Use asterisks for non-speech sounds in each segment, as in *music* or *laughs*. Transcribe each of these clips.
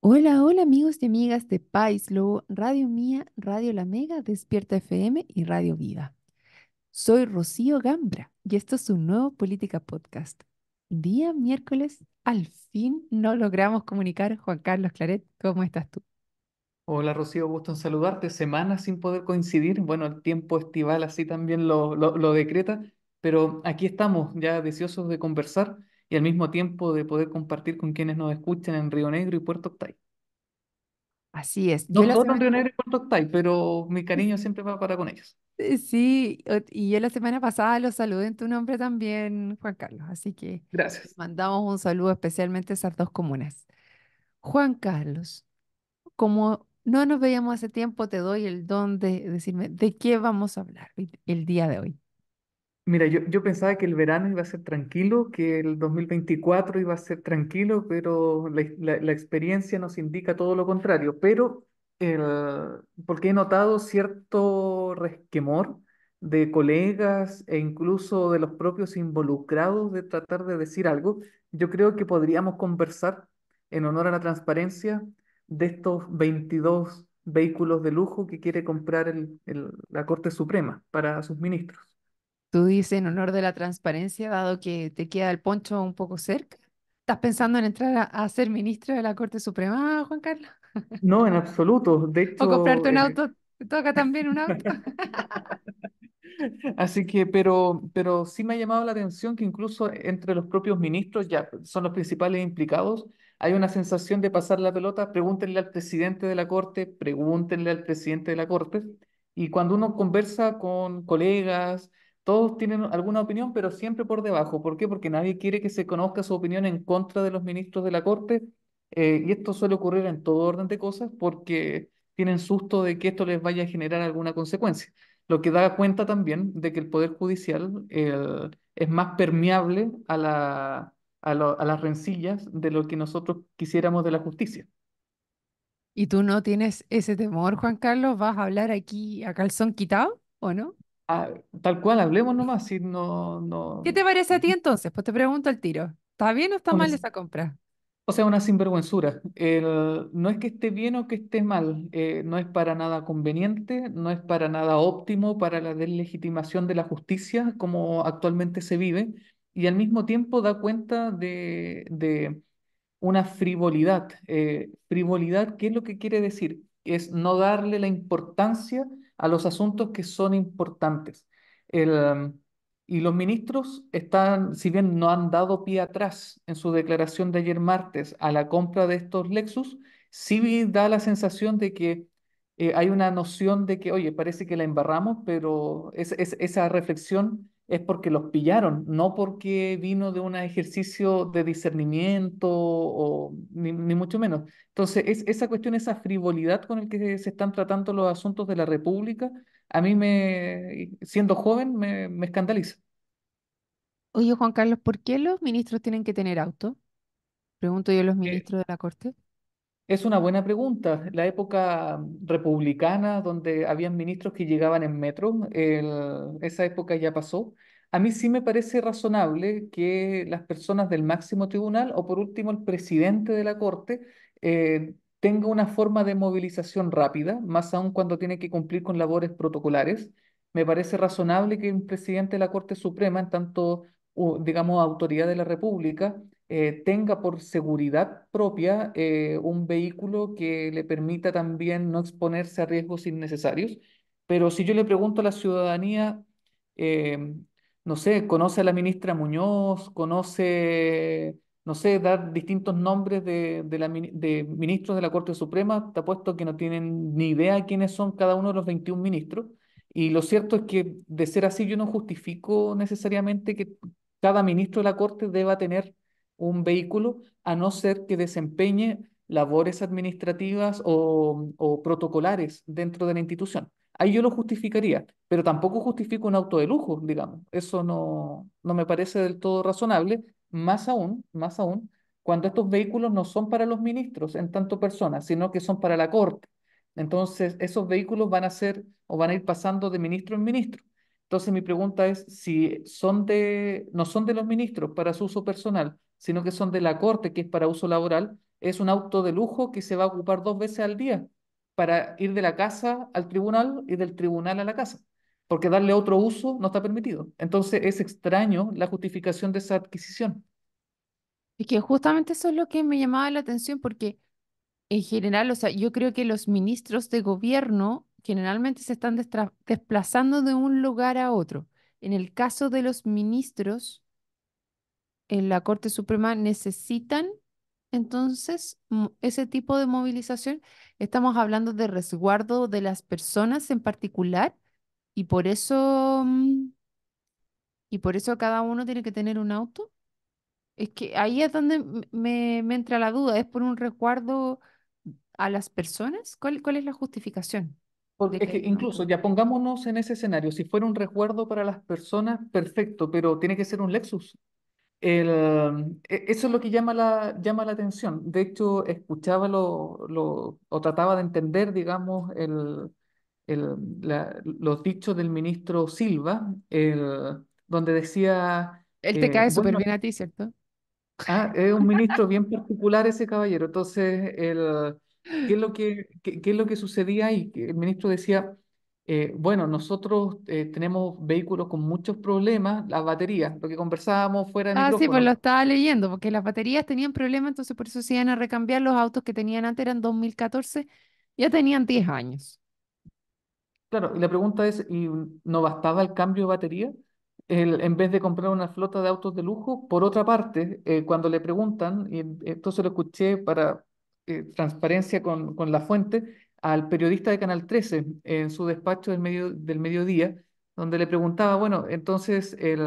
Hola, hola amigos y amigas de Pais, Lobo, Radio Mía, Radio La Mega, Despierta FM y Radio Viva. Soy Rocío Gambra y esto es un nuevo Política Podcast. Día miércoles, al fin no logramos comunicar. Juan Carlos Claret, ¿cómo estás tú? Hola Rocío, gusto en saludarte. Semana sin poder coincidir. Bueno, el tiempo estival así también lo, lo decreta, pero aquí estamos ya deseosos de conversar y al mismo tiempo de poder compartir con quienes nos escuchan en Río Negro y Puerto Octay. Así es. yo en Río Negro y Puerto Octay, pero mi cariño siempre va para con ellos. Eh, sí, y yo la semana pasada los saludé en tu nombre también, Juan Carlos, así que mandamos un saludo especialmente a esas dos comunas. Juan Carlos, como no nos veíamos hace tiempo, te doy el don de decirme de qué vamos a hablar el día de hoy. Mira, yo, pensaba que el verano iba a ser tranquilo, que el 2024 iba a ser tranquilo, pero la, experiencia nos indica todo lo contrario. Pero porque he notado cierto resquemor de colegas e incluso de los propios involucrados de tratar de decir algo, yo creo que podríamos conversar en honor a la transparencia de estos 22 vehículos de lujo que quiere comprar la Corte Suprema para sus ministros. Tú dices en honor de la transparencia, dado que te queda el poncho un poco cerca. ¿Estás pensando en entrar a, ser ministro de la Corte Suprema, Juan Carlos? No, en absoluto. De hecho, *laughs* o comprarte un eh, auto, te toca también un auto. *laughs* Así que, pero, pero sí me ha llamado la atención que incluso entre los propios ministros, ya son los principales implicados, hay una sensación de pasar la pelota, pregúntenle al presidente de la Corte, pregúntenle al presidente de la Corte. Y cuando uno conversa con colegas, todos tienen alguna opinión, pero siempre por debajo. ¿Por qué? Porque nadie quiere que se conozca su opinión en contra de los ministros de la Corte. Eh, y esto suele ocurrir en todo orden de cosas porque tienen susto de que esto les vaya a generar alguna consecuencia. Lo que da cuenta también de que el Poder Judicial es más permeable a, a las rencillas de lo que nosotros quisiéramos de la justicia. ¿Y tú no tienes ese temor, Juan Carlos? ¿Vas a hablar aquí a calzón quitado o no? Ah, tal cual, hablemos nomás, si no, no... ¿Qué te parece a ti entonces? Pues te pregunto al tiro. ¿Está bien o está mal esa compra? O sea, una sinvergüenzura. no es que esté bien o que esté mal, eh, no es para nada conveniente, no es para nada óptimo para la deslegitimación de la justicia como actualmente se vive, y al mismo tiempo da cuenta de, una frivolidad. Eh, frivolidad, ¿qué es lo que quiere decir? Es no darle la importancia a los asuntos que son importantes. y los ministros están, si bien no han dado pie atrás en su declaración de ayer martes a la compra de estos Lexus, sí da la sensación de que eh, hay una noción de que, oye, parece que la embarramos, pero es, esa reflexión es porque los pillaron, no porque vino de un ejercicio de discernimiento, o, ni, mucho menos. Entonces, esa cuestión, esa frivolidad con la que se están tratando los asuntos de la República, a mí, me, siendo joven, me, me escandaliza. Oye, Juan Carlos, ¿por qué los ministros tienen que tener auto? Pregunto yo a los eh, ministros de la Corte. Es una buena pregunta. La época mm, republicana, donde habían ministros que llegaban en metro, esa época ya pasó. A mí sí me parece razonable que las personas del máximo tribunal o por último el presidente de la corte eh, tenga una forma de movilización rápida, más aún cuando tiene que cumplir con labores protocolares. Me parece razonable que un presidente de la Corte Suprema, en tanto, digamos, autoridad de la República, eh, tenga por seguridad propia eh, un vehículo que le permita también no exponerse a riesgos innecesarios. Pero si yo le pregunto a la ciudadanía, eh, no sé, conoce a la ministra Muñoz, conoce, no sé, dar distintos nombres de, la, de ministros de la Corte Suprema, te apuesto que no tienen ni idea quiénes son cada uno de los 21 ministros. Y lo cierto es que de ser así yo no justifico necesariamente que cada ministro de la Corte deba tener un vehículo a no ser que desempeñe labores administrativas o, protocolares dentro de la institución. Ahí yo lo justificaría, pero tampoco justifico un auto de lujo, digamos. Eso no, no me parece del todo razonable, más aún, más aún, cuando estos vehículos no son para los ministros en tanto personas, sino que son para la corte. Entonces, esos vehículos van a ser o van a ir pasando de ministro en ministro. Entonces, mi pregunta es si son de, no son de los ministros para su uso personal, sino que son de la corte, que es para uso laboral, es un auto de lujo que se va a ocupar dos veces al día para ir de la casa al tribunal y del tribunal a la casa, porque darle otro uso no está permitido. Entonces es extraño la justificación de esa adquisición. Y que justamente eso es lo que me llamaba la atención, porque en general, o sea, yo creo que los ministros de gobierno generalmente se están desplazando de un lugar a otro. En el caso de los ministros, en la Corte Suprema necesitan entonces ese tipo de movilización. Estamos hablando de resguardo de las personas en particular y por eso mm, y por eso cada uno tiene que tener un auto. Es que ahí es donde me, entra la duda, ¿es por un resguardo a las personas? ¿Cuál, cuál es la justificación? Porque incluso, ya pongámonos en ese escenario, si fuera un resguardo para las personas, perfecto, pero tiene que ser un Lexus. El, e, eso es lo que llama la, llama la atención. De hecho, escuchaba lo, lo o trataba de entender, digamos, el, el, los dichos del ministro Silva, donde decía... Él te eh, cae súper bien a ti, ¿cierto? Ah, es un ministro bien *laughs* particular ese caballero. Entonces, el, ¿qué, es lo que, qué, qué es lo que sucedía ahí? El ministro decía, eh, bueno, nosotros eh, tenemos vehículos con muchos problemas, las baterías, lo que conversábamos fuera de Ah, sí, pues lo estaba leyendo, porque las baterías tenían problemas, entonces por eso se iban a recambiar los autos que tenían antes, eran 2014, ya tenían 10 años. Claro, y la pregunta es, ¿y no bastaba el cambio de batería? en vez de comprar una flota de autos de lujo, por otra parte, eh, cuando le preguntan, y entonces lo escuché para transparencia con, con la fuente, al periodista de Canal 13 en su despacho del, medio, del mediodía, donde le preguntaba, bueno, entonces, el,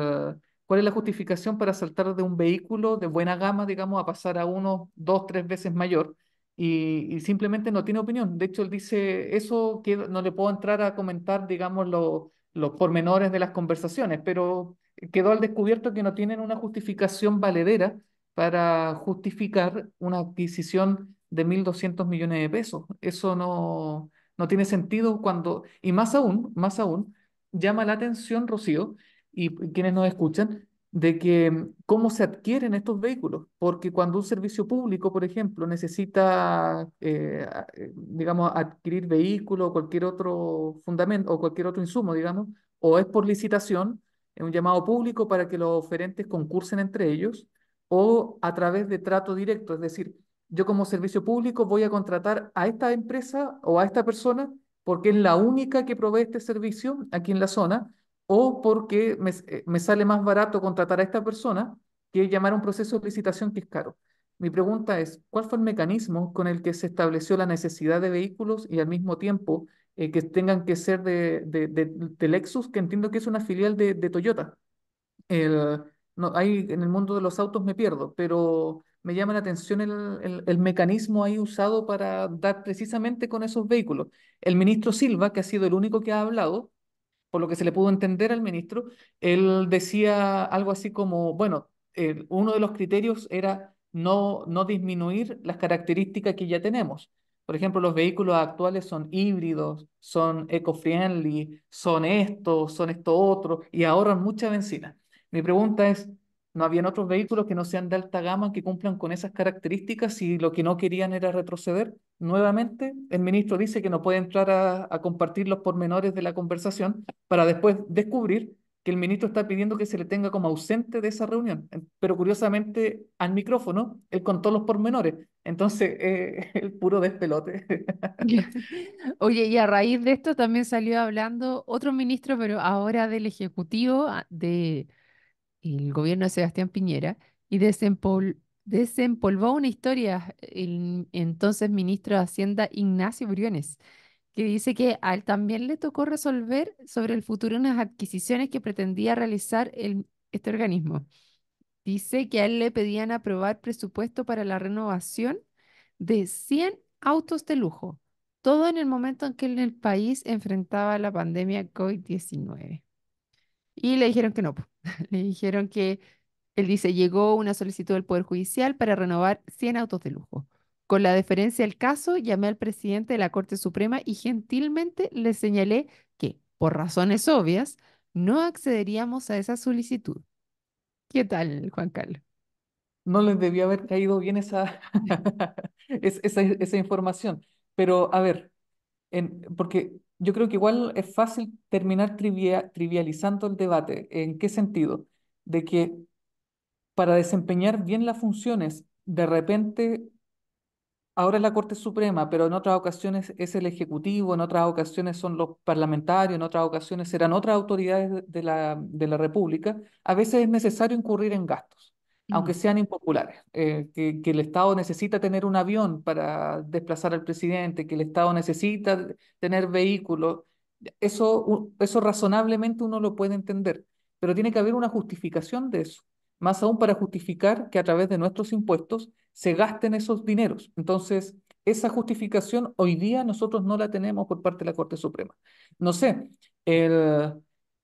¿cuál es la justificación para saltar de un vehículo de buena gama, digamos, a pasar a uno, dos, tres veces mayor? Y, simplemente no tiene opinión. De hecho, él dice, eso que no le puedo entrar a comentar, digamos, los pormenores de las conversaciones, pero quedó al descubierto que no tienen una justificación valedera para justificar una adquisición de 1.200 millones de pesos. Eso no, no tiene sentido cuando, y más aún, más aún, llama la atención, Rocío, y quienes nos escuchan, de que mm, cómo se adquieren estos vehículos, porque cuando un servicio público, por ejemplo, necesita, eh, eh, digamos, adquirir vehículo o cualquier otro fundamento o cualquier otro insumo, digamos, o es por licitación, es un llamado público para que los oferentes concursen entre ellos, o a través de trato directo, es decir, yo como servicio público voy a contratar a esta empresa o a esta persona porque es la única que provee este servicio aquí en la zona o porque eh, me, sale más barato contratar a esta persona que llamar a un proceso de licitación que es caro. Mi pregunta es, ¿cuál fue el mecanismo con el que se estableció la necesidad de vehículos y al mismo tiempo eh, que tengan que ser de, Lexus, que entiendo que es una filial de, Toyota? no, ahí en el mundo de los autos me pierdo, pero me llama la atención el, el, el, mecanismo ahí usado para dar precisamente con esos vehículos. El ministro Silva, que ha sido el único que ha hablado, por lo que se le pudo entender al ministro, él decía algo así como, bueno, uno de los criterios era no, no disminuir las características que ya tenemos. Por ejemplo, los vehículos actuales son híbridos, son eco-friendly, son estos, son esto otro, y ahorran mucha benzina. Mi pregunta es, no habían otros vehículos que no sean de alta gama que cumplan con esas características y lo que no querían era retroceder. Nuevamente, el ministro dice que no puede entrar a, compartir los pormenores de la conversación para después descubrir que el ministro está pidiendo que se le tenga como ausente de esa reunión. Pero curiosamente, al micrófono, él contó los pormenores. Entonces, eh, *laughs* el puro despelote. *laughs* Oye, y a raíz de esto también salió hablando otro ministro, pero ahora del Ejecutivo, ah, de el gobierno de Sebastián Piñera y desempolvó una historia el entonces ministro de Hacienda Ignacio Briones, que dice que a él también le tocó resolver sobre el futuro unas adquisiciones que pretendía realizar este organismo. Dice que a él le pedían aprobar presupuesto para la renovación de 100 autos de lujo, todo en el momento en que el país enfrentaba la pandemia COVID-19. Y le dijeron que no, *laughs* Le dijeron que, él dice, llegó una solicitud del Poder Judicial para renovar 100 autos de lujo. Con la deferencia del caso, llamé al presidente de la Corte Suprema y gentilmente le señalé que, por razones obvias, no accederíamos a esa solicitud. ¿Qué tal, Juan Carlos? No les debió haber caído bien esa, *laughs* esa, información. Pero, a ver, en, porque yo creo que igual es fácil terminar trivializando el debate. ¿En qué sentido? De que para desempeñar bien las funciones, de repente, ahora es la Corte Suprema, pero en otras ocasiones es el Ejecutivo, en otras ocasiones son los parlamentarios, en otras ocasiones serán otras autoridades de la, de la República, a veces es necesario incurrir en gastos aunque mm. sean impopulares, eh, que, que, el Estado necesita tener un avión para desplazar al presidente, que el Estado necesita tener vehículos, eso, eso razonablemente uno lo puede entender, pero tiene que haber una justificación de eso, más aún para justificar que a través de nuestros impuestos se gasten esos dineros. Entonces, esa justificación hoy día nosotros no la tenemos por parte de la Corte Suprema. No sé, el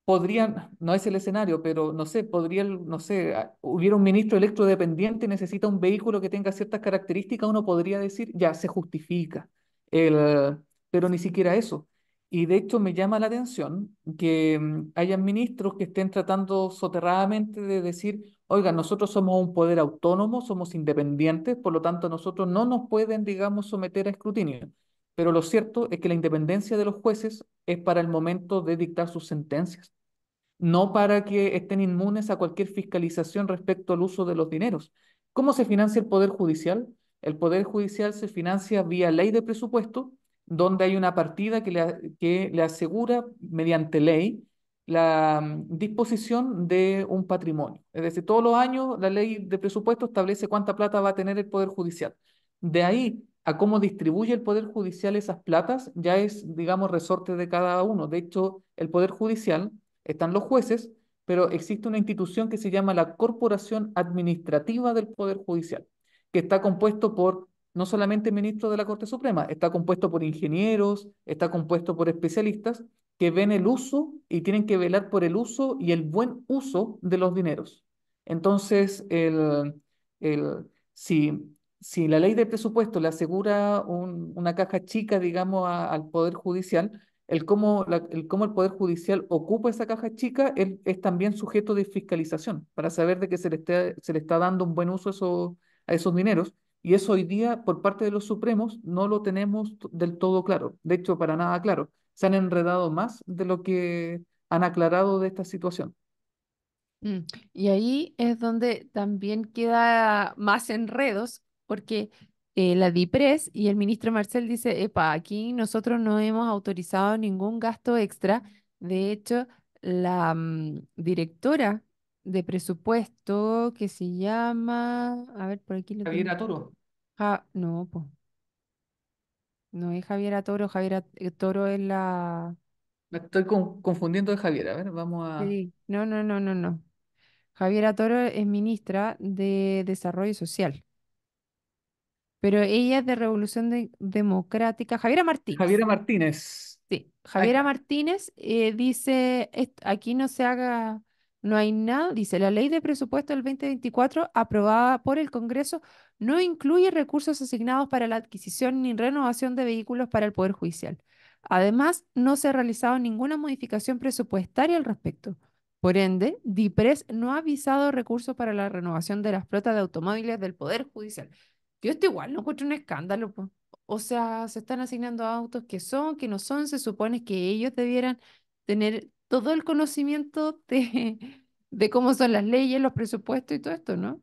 podrían, no es el escenario, pero no sé, podría, no sé, ah, hubiera un ministro electrodependiente, necesita un vehículo que tenga ciertas características, uno podría decir, ya se justifica, el, pero ni siquiera eso. Y de hecho me llama la atención que mm, hayan ministros que estén tratando soterradamente de decir, oiga, nosotros somos un poder autónomo, somos independientes, por lo tanto nosotros no nos pueden, digamos, someter a escrutinio. Pero lo cierto es que la independencia de los jueces es para el momento de dictar sus sentencias no para que estén inmunes a cualquier fiscalización respecto al uso de los dineros. ¿Cómo se financia el Poder Judicial? El Poder Judicial se financia vía ley de presupuesto, donde hay una partida que le, que le asegura mediante ley la mm, disposición de un patrimonio. Es decir, todos los años la ley de presupuesto establece cuánta plata va a tener el Poder Judicial. De ahí a cómo distribuye el Poder Judicial esas platas ya es, digamos, resorte de cada uno. De hecho, el Poder Judicial están los jueces, pero existe una institución que se llama la Corporación Administrativa del Poder Judicial, que está compuesto por no solamente ministros de la Corte Suprema, está compuesto por ingenieros, está compuesto por especialistas que ven el uso y tienen que velar por el uso y el buen uso de los dineros. Entonces, si, si la ley de presupuesto le asegura una caja chica, digamos, al Poder Judicial, el cómo, el el Poder Judicial ocupa esa caja chica es, es, también sujeto de fiscalización para saber de que se le, se le está dando un buen uso a esos dineros. Y eso hoy día, por parte de los Supremos, no lo tenemos del todo claro. De hecho, para nada claro. Se han enredado más de lo que han aclarado de esta situación. Mm, y ahí es donde también queda más enredos, porque eh, la DIPRES y el ministro Marcel dice, epa, aquí nosotros no hemos autorizado ningún gasto extra. De hecho, la mm, directora de presupuesto que se llama, a ver, por aquí lo Javiera Toro. no, No es Javiera Toro, Javiera eh, Toro es la... Me estoy confundiendo de Javiera, a ver, vamos a... Sí. No, no, no, no, no. Javiera Toro es ministra de Desarrollo Social. Pero ella es de Revolución Democrática. Javiera Martínez. Javiera Martínez. Sí, Javiera Martínez eh, dice, aquí no se haga, no hay nada, dice, la ley de presupuesto del 2024 aprobada por el Congreso no incluye recursos asignados para la adquisición ni renovación de vehículos para el Poder Judicial. Además, no se ha realizado ninguna modificación presupuestaria al respecto. Por ende, DIPRES no ha avisado recursos para la renovación de las flotas de automóviles del Poder Judicial. Yo esto igual no encuentro un escándalo, O sea, se están asignando autos que son, que no son, se supone que ellos debieran tener todo el conocimiento de, *laughs* de cómo son las leyes, los presupuestos y todo esto, ¿no?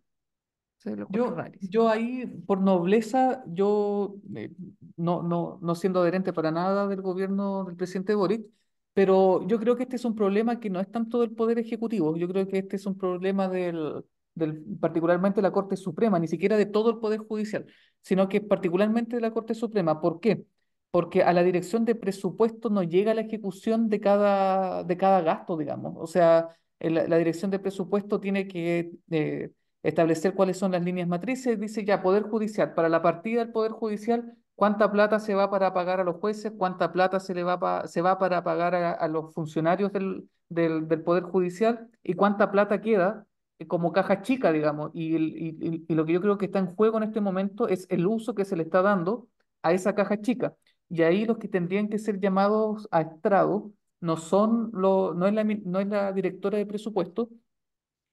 Yo, ahí, por nobleza, yo eh, no, no, no siendo adherente para nada del gobierno del presidente Boric, pero yo creo que este es un problema que no es tanto del Poder Ejecutivo, yo creo que este es un problema del, del, particularmente la Corte Suprema, ni siquiera de todo el Poder Judicial, sino que particularmente de la Corte Suprema. ¿Por qué? Porque a la dirección de presupuesto no llega la ejecución de cada, de cada gasto, digamos. O sea, la dirección de presupuesto tiene que eh, establecer cuáles son las líneas matrices. Dice ya, Poder Judicial, para la partida del Poder Judicial, cuánta plata se va para pagar a los jueces, cuánta plata se, le va, se va para pagar a, los funcionarios del, del, del, Poder Judicial y cuánta plata queda eh, como caja chica, digamos, y, y, y, lo que yo creo que está en juego en este momento es el uso que se le está dando a esa caja chica. Y ahí los que tendrían que ser llamados a estrado no, son lo, no, es la, no es la directora de presupuesto,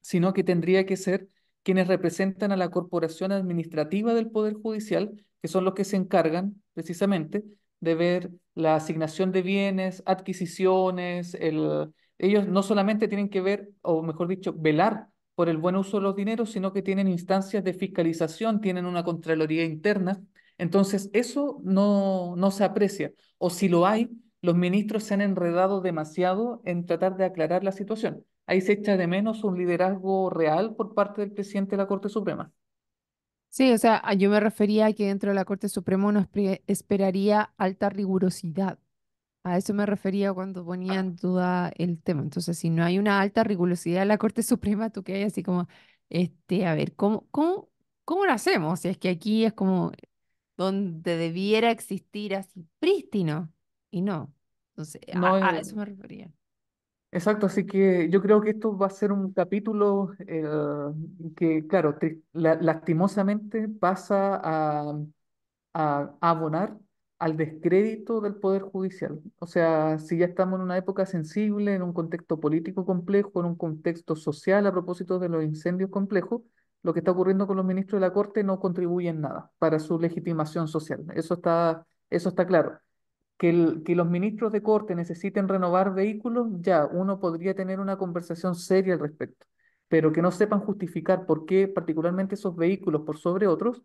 sino que tendría que ser quienes representan a la corporación administrativa del Poder Judicial, que son los que se encargan precisamente de ver la asignación de bienes, adquisiciones, el... ellos no solamente tienen que ver, o mejor dicho, velar por el buen uso de los dineros, sino que tienen instancias de fiscalización, tienen una Contraloría interna. Entonces, eso no, no se aprecia. O si lo hay, los ministros se han enredado demasiado en tratar de aclarar la situación. Ahí se echa de menos un liderazgo real por parte del presidente de la Corte Suprema. Sí, o sea, yo me refería a que dentro de la Corte Suprema uno esperaría alta rigurosidad a eso me refería cuando ponía ah. en duda el tema. Entonces, si no hay una alta rigurosidad de la Corte *laughs* Suprema, tú que hay así como, este, a ver, ¿cómo, cómo, cómo lo hacemos? Si es que aquí es como donde debiera existir así prístino y no. Entonces, a, eh, eso me refería. Exacto, así que yo creo que esto va a ser un capítulo eh, que, claro, lastimosamente pasa a, a abonar al descrédito del Poder Judicial. O sea, si ya estamos en una época sensible, en un contexto político complejo, en un contexto social a propósito de los incendios complejos, lo que está ocurriendo con los ministros de la Corte no contribuye en nada para su legitimación social. Eso está, eso está claro. Que, que los ministros de Corte necesiten renovar vehículos, ya uno podría tener una conversación seria al respecto, pero que no sepan justificar por qué particularmente esos vehículos por sobre otros.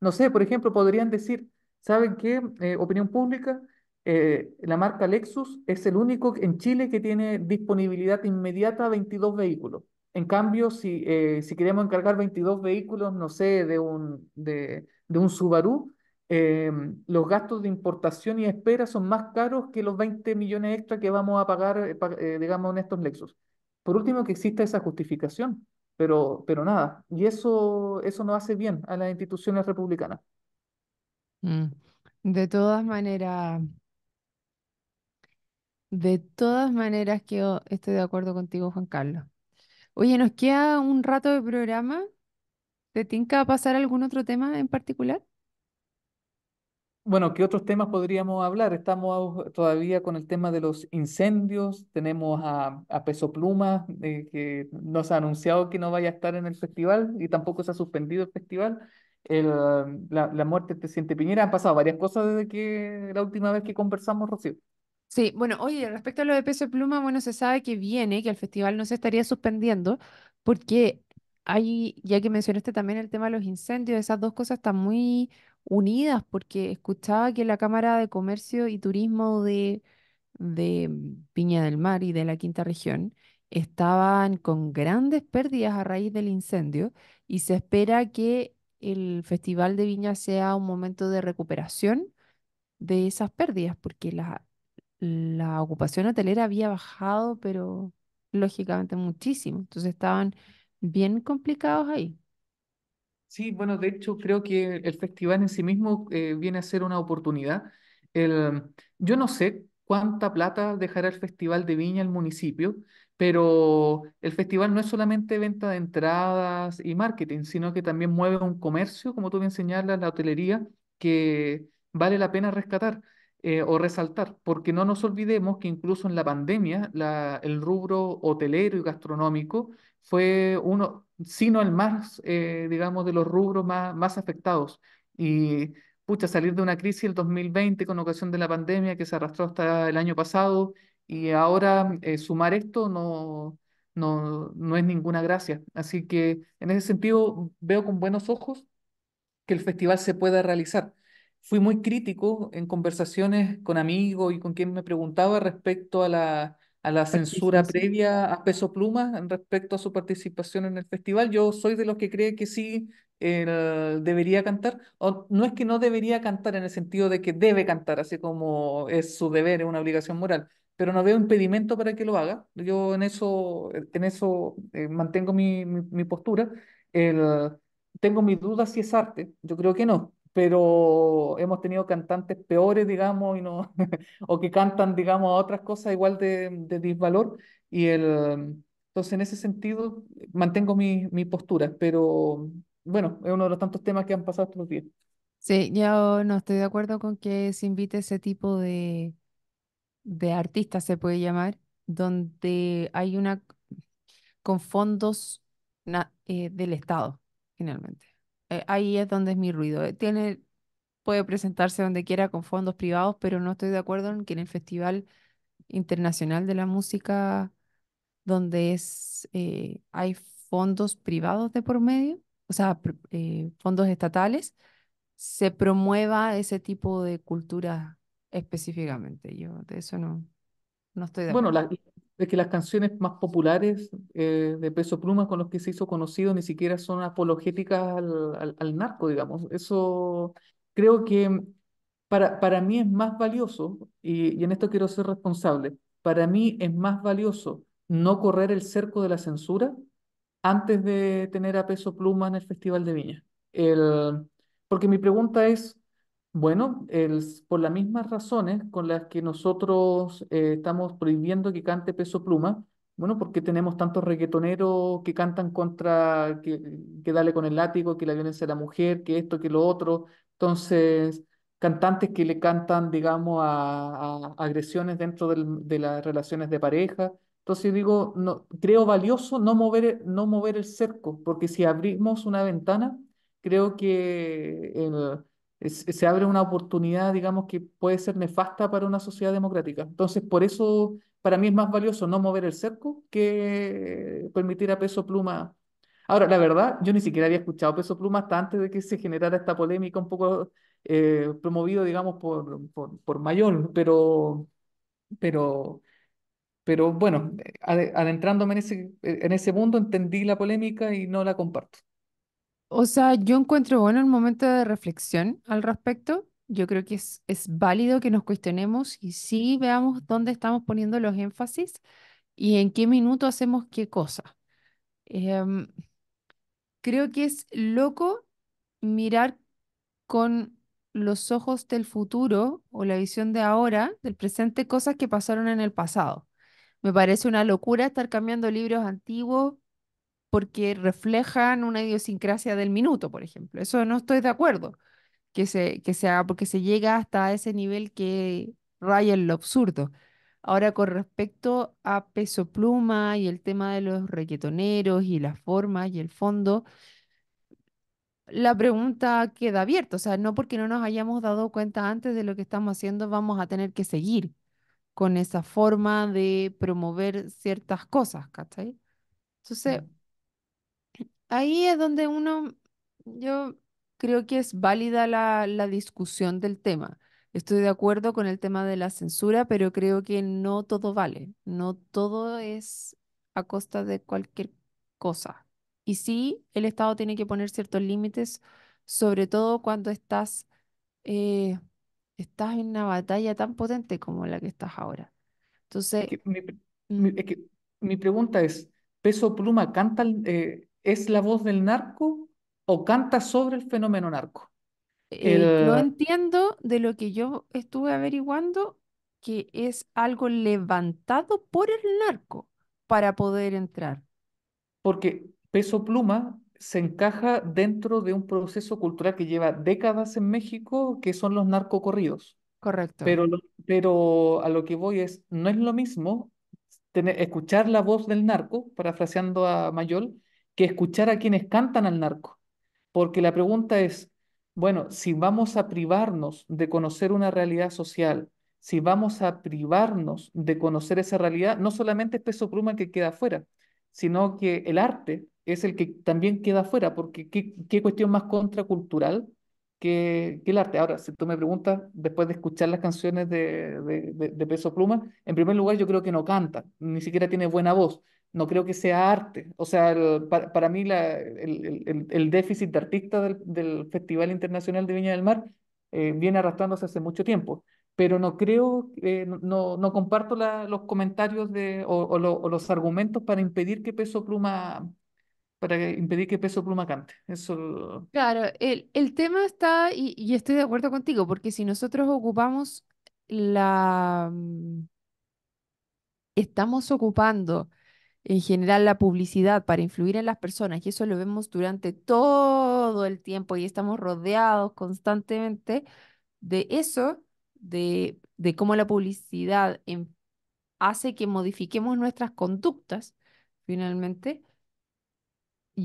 No sé, por ejemplo, podrían decir, ¿Saben qué? Eh, opinión pública, eh, la marca Lexus es el único en Chile que tiene disponibilidad inmediata a 22 vehículos. En cambio, si, eh, queremos encargar 22 vehículos, no sé, de un, de, un Subaru, los gastos de importación y espera son más caros que los 20 millones extra que vamos a pagar, digamos, en estos Lexus. Por último, que exista esa justificación, pero, pero nada, y eso, eso no hace bien a las instituciones republicanas. Mm. De todas maneras, de todas maneras que estoy de acuerdo contigo, Juan Carlos. Oye, nos queda un rato de programa. ¿Te tinca pasar algún otro tema en particular? Bueno, ¿qué otros temas podríamos hablar? Estamos todavía con el tema de los incendios. Tenemos a, Pesopluma eh, que nos ha anunciado que no vaya a estar en el festival y tampoco se ha suspendido el festival el, um, la, muerte te siente Piñera. Han pasado varias cosas desde que la última vez que conversamos, Rocío. Sí, bueno, oye, respecto a lo de Peso Pluma, bueno, se sabe que viene, que el festival no se estaría suspendiendo, porque hay, ya que mencionaste también el tema de los incendios, esas dos cosas están muy unidas, porque escuchaba que la Cámara de Comercio y Turismo de, de Piña mm, del Mar y de la Quinta Región estaban con grandes pérdidas a raíz del incendio y se espera que el Festival de Viña sea un momento de recuperación de esas pérdidas, porque la, la ocupación hotelera había bajado, pero lógicamente muchísimo. Entonces estaban bien complicados ahí. Sí, bueno, de hecho creo que el festival en sí mismo eh, viene a ser una oportunidad. El, yo no sé cuánta plata dejará el Festival de Viña al municipio, pero el festival no es solamente venta de entradas y marketing, sino que también mueve un comercio, como tú bien señalas, la hotelería, que vale la pena rescatar. Eh, o resaltar, porque no nos olvidemos que incluso en la pandemia el rubro hotelero y gastronómico fue uno, sino el más, eh, digamos, de los rubros más, más afectados. Y salir de una crisis el 2020 con ocasión de la pandemia que se arrastró hasta el año pasado y ahora eh, sumar esto no, no, no es ninguna gracia. Así que en ese sentido veo con buenos ojos que el festival se pueda realizar. Fui muy crítico en conversaciones con amigos y con quien me preguntaba respecto a la, a la censura previa a Peso Pluma respecto a su participación en el festival. Yo soy de los que cree que sí eh, debería cantar, o no es que no debería cantar en el sentido de que debe cantar, así como es su deber, es una obligación moral, pero no veo impedimento para que lo haga. Yo en eso, en eso eh, mantengo mi, mi, postura. El, tengo mis dudas si es arte, yo creo que no, pero hemos tenido cantantes peores, digamos, y no, *laughs* o que cantan, digamos, a otras cosas igual de, de disvalor. Y el, entonces, en ese sentido, mantengo mi, mi postura, pero bueno, es uno de los tantos temas que han pasado estos días. Sí, yo no estoy de acuerdo con que se invite ese tipo de, de artistas, se puede llamar, donde hay una con fondos eh, del Estado, finalmente. Eh, ahí es donde es mi ruido. Eh, tiene, puede presentarse donde quiera con fondos privados, pero no estoy de acuerdo en que en el Festival Internacional de la Música, donde es, hay fondos privados de por medio, o sea, eh, fondos estatales, se promueva ese tipo de cultura específicamente. Yo de eso no, no estoy de acuerdo. Bueno, de que las canciones más populares eh, de Peso Pluma con los que se hizo conocido ni siquiera son apologéticas al, narco, digamos. Eso creo que mm, para, para mí es más valioso, y, y en esto quiero ser responsable, para mí es más valioso no correr el cerco de la censura antes de tener a Peso Pluma en el Festival de Viña. porque mi pregunta es, bueno, por las mismas razones con las que nosotros eh, estamos prohibiendo que cante Peso Pluma, bueno, porque tenemos tantos reggaetoneros que cantan contra, que, dale con el látigo, que la violencia de la mujer, que esto, que lo otro? Entonces, cantantes que le cantan, digamos, a, agresiones dentro de las relaciones de pareja. Entonces digo, no, creo valioso no mover, no mover el cerco, porque si abrimos una ventana, creo que se abre una oportunidad, digamos, que puede ser nefasta para una sociedad democrática. Entonces, por eso para mí es más valioso no mover el cerco que permitir a peso pluma. Ahora, la verdad, yo ni siquiera había escuchado peso pluma hasta antes de que se generara esta polémica un poco eh, promovido, digamos, por, por, por Mayol, pero... pero pero bueno, adentrándome en ese, en ese mundo, entendí la polémica y no la comparto. O sea, yo encuentro bueno el momento de reflexión al respecto. Yo creo que es, es válido que nos cuestionemos y sí veamos dónde estamos poniendo los énfasis y en qué minuto hacemos qué cosa. Em, creo que es loco mirar con los ojos del futuro o la visión de ahora, del presente, cosas que pasaron en el pasado. Me parece una locura estar cambiando libros antiguos porque reflejan una idiosincrasia del minuto, por ejemplo. Eso no estoy de acuerdo que se, que porque se llega hasta ese nivel que raya en lo absurdo. Ahora, con respecto a Peso Pluma y el tema de los reguetoneros y las formas y el fondo, la pregunta queda abierta. O sea, no porque no nos hayamos dado cuenta antes de lo que estamos haciendo, vamos a tener que seguir con esa forma de promover ciertas cosas, ¿cachai? Entonces, ahí es donde uno, yo creo que es válida la, discusión del tema. Estoy de acuerdo con el tema de la censura, pero creo que no todo vale, no todo es a costa de cualquier cosa. Y sí, el Estado tiene que poner ciertos límites, sobre todo cuando estás eh, estás en una batalla tan potente como la que estás ahora. Entonces, mm, mi, pregunta es, ¿Peso Pluma canta, eh, es la voz del narco o canta sobre el fenómeno narco? eh, entiendo de lo que yo estuve averiguando que es algo levantado por el narco para poder entrar. porque Peso Pluma se encaja dentro de un proceso cultural que lleva décadas en México, que son los narcocorridos. Correcto. Pero, pero a lo que voy es, no es lo mismo tener, escuchar la voz del narco, parafraseando a Mayol, que escuchar a quienes cantan al narco. Porque la pregunta es, bueno, si vamos a privarnos de conocer una realidad social, si vamos a privarnos de conocer esa realidad, no solamente es peso pluma que queda afuera, sino que el arte es el que también queda fuera, porque ¿qué, qué cuestión más contracultural que, que, el arte? Ahora, si tú me preguntas, después de escuchar las canciones de, de, de, Peso Pluma, en primer lugar yo creo que no canta, ni siquiera tiene buena voz, no creo que sea arte. O sea, para, mí la, el, el, el, déficit de artista del, del, Festival Internacional de Viña del Mar eh, viene arrastrándose hace mucho tiempo pero no creo, eh, no, no comparto los comentarios de, o, los argumentos para impedir que Peso Pluma para impedir que Peso Pluma cante. Eso... Claro, el, tema está, y, estoy de acuerdo contigo, porque si nosotros ocupamos la... Mm, estamos ocupando en general la publicidad para influir en las personas, y eso lo vemos durante todo el tiempo y estamos rodeados constantemente de eso, de, cómo la publicidad em, hace que modifiquemos nuestras conductas, finalmente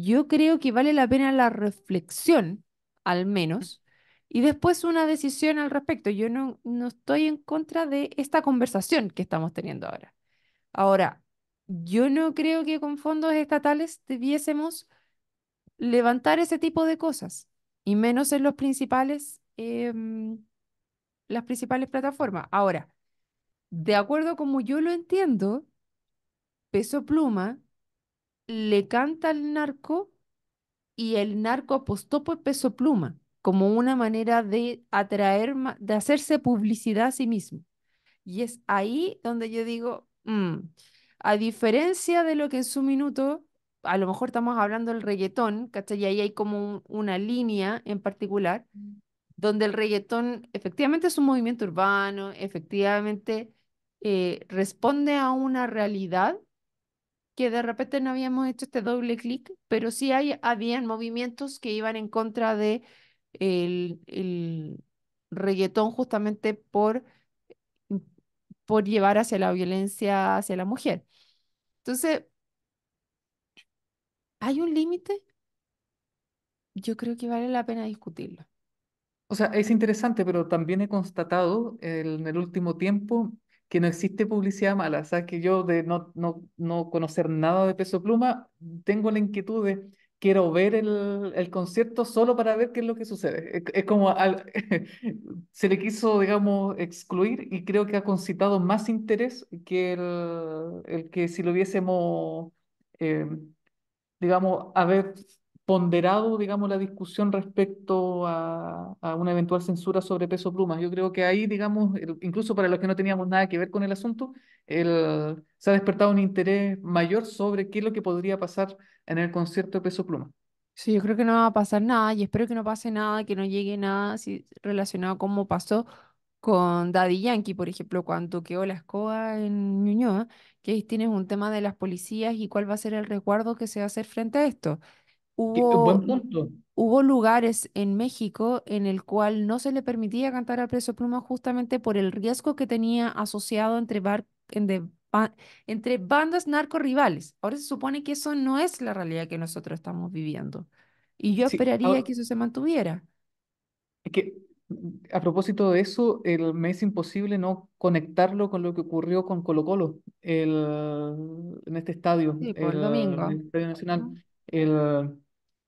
yo creo que vale la pena la reflexión, al menos, y después una decisión al respecto. Yo no, estoy en contra de esta conversación que estamos teniendo ahora. Ahora, yo no creo que con fondos estatales debiésemos levantar ese tipo de cosas, y menos en los principales, em, las principales plataformas. Ahora, de acuerdo como yo lo entiendo, Peso Pluma le canta al narco y el narco apostó por Peso Pluma como una manera de atraer, de hacerse publicidad a sí mismo. Y es ahí donde yo digo, mm, a diferencia de lo que en su minuto, a lo mejor estamos hablando del reggaetón, ¿cachai? Y ahí hay como una línea en particular, mm. donde el reggaetón efectivamente es un movimiento urbano, efectivamente eh, responde a una realidad que de repente no habíamos hecho este doble clic, pero sí hay, habían movimientos que iban en contra de el, reggaetón justamente por, mm, por llevar hacia la violencia hacia la mujer. Entonces, ¿hay un límite? Yo creo que vale la pena discutirlo. O sea, es interesante, pero también he constatado eh, en el último tiempo que no existe publicidad mala. ¿sabes? que yo de no, no, no conocer nada de Peso Pluma, tengo la inquietud de quiero ver el, concierto solo para ver qué es lo que sucede. Es, como *laughs* se le quiso, digamos, excluir y creo que ha concitado más interés que el, que si lo hubiésemos, em, digamos, haber ponderado, digamos, la discusión respecto a, a, una eventual censura sobre peso plumas Yo creo que ahí, digamos, incluso para los que no teníamos nada que ver con el asunto, el, se ha despertado un interés mayor sobre qué es lo que podría pasar en el concierto de peso pluma. Sí, yo creo que no va a pasar nada y espero que no pase nada, que no llegue nada si, relacionado como pasó con Daddy Yankee, por ejemplo, cuando quedó la escoba en Ñuñoa, que ahí tienes un tema de las policías y cuál va a ser el resguardo que se va a hacer frente a esto. Hubo, punto. Hubo lugares en México en el cual no se le permitía cantar a preso Pluma justamente por el riesgo que tenía asociado entre, bar, entre bandas narcorrivales. Ahora se supone que eso no es la realidad que nosotros estamos viviendo. Y yo esperaría que eso se mantuviera. Es que mm, a propósito de eso, el, me es imposible no conectarlo con lo que ocurrió con Colo Colo el, en este estadio, el, el, El,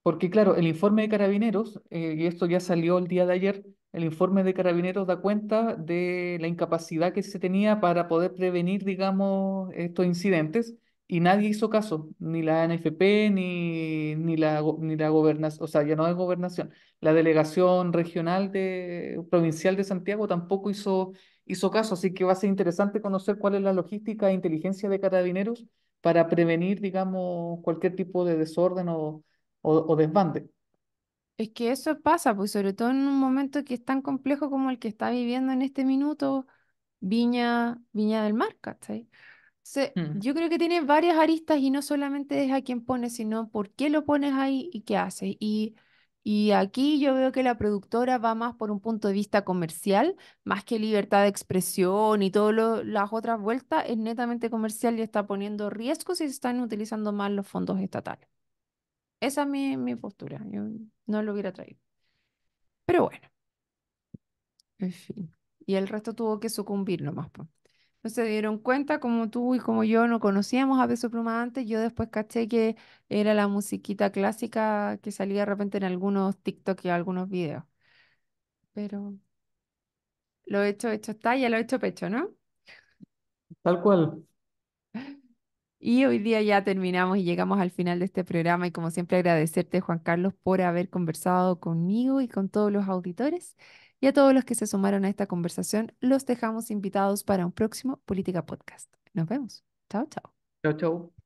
porque claro, el informe de carabineros, eh, y esto ya salió el día de ayer, el informe de carabineros da cuenta de la incapacidad que se tenía para poder prevenir, digamos, estos incidentes y nadie hizo caso, ni la NFP, ni, la, ni la gobernación, o sea, ya no es gobernación, la delegación regional de, provincial de Santiago tampoco hizo, hizo caso, así que va a ser interesante conocer cuál es la logística e inteligencia de carabineros para prevenir, digamos, cualquier tipo de desorden o, o, o Es que eso pasa, pues sobre todo en un momento que es tan complejo como el que está viviendo en este minuto Viña, Viña del Mar, mm. Yo creo que tiene varias aristas y no solamente es a quién pones, sino por qué lo pones ahí y qué haces. Y, y aquí yo veo que la productora va más por un punto de vista comercial, más que libertad de expresión y todas las otras vueltas, es netamente comercial y está poniendo riesgos y se están utilizando más los fondos estatales. Esa es mi, mi postura. Yo no lo hubiera traído. Pero bueno. En fin. Y el resto tuvo que sucumbir nomás. Pues. No se dieron cuenta, como tú y como yo no conocíamos a Beso Pluma antes, yo después caché que era la musiquita clásica que salía de repente en algunos TikTok y algunos videos. Pero lo he hecho, hecho está, ya lo he hecho pecho, ¿no? Tal cual. Y hoy día ya terminamos y llegamos al final de este programa y como siempre agradecerte Juan Carlos por haber conversado conmigo y con todos los auditores y a todos los que se sumaron a esta conversación. Los dejamos invitados para un próximo Política Podcast. Nos vemos. Chao, chao. Chao, chao.